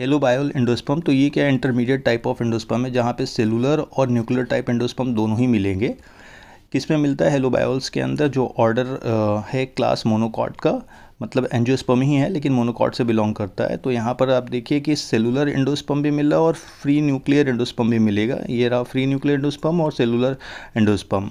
हेलोबायल endosperm तो ये क्या इंटरमीडिएट टाइप ऑफ इंडोस्पम है जहाँ पे सेलुलर और न्यूक्लियर टाइप इंडोस्पम दोनों ही मिलेंगे किस में मिलता है हेलोबायोल्स के अंदर जो ऑर्डर है क्लास मोनोकॉट का मतलब एंजियोस्पम ही है लेकिन मोनोकॉट से बिलोंग करता है तो यहाँ पर आप देखिए कि सेलुलर इंडोस्पम भी मिला और फ्री न्यूक्लियर इंडोस्पम भी मिलेगा ये रहा फ्री न्यूक्लियर इंडोस्पम और सेलुलर इंडोस्पम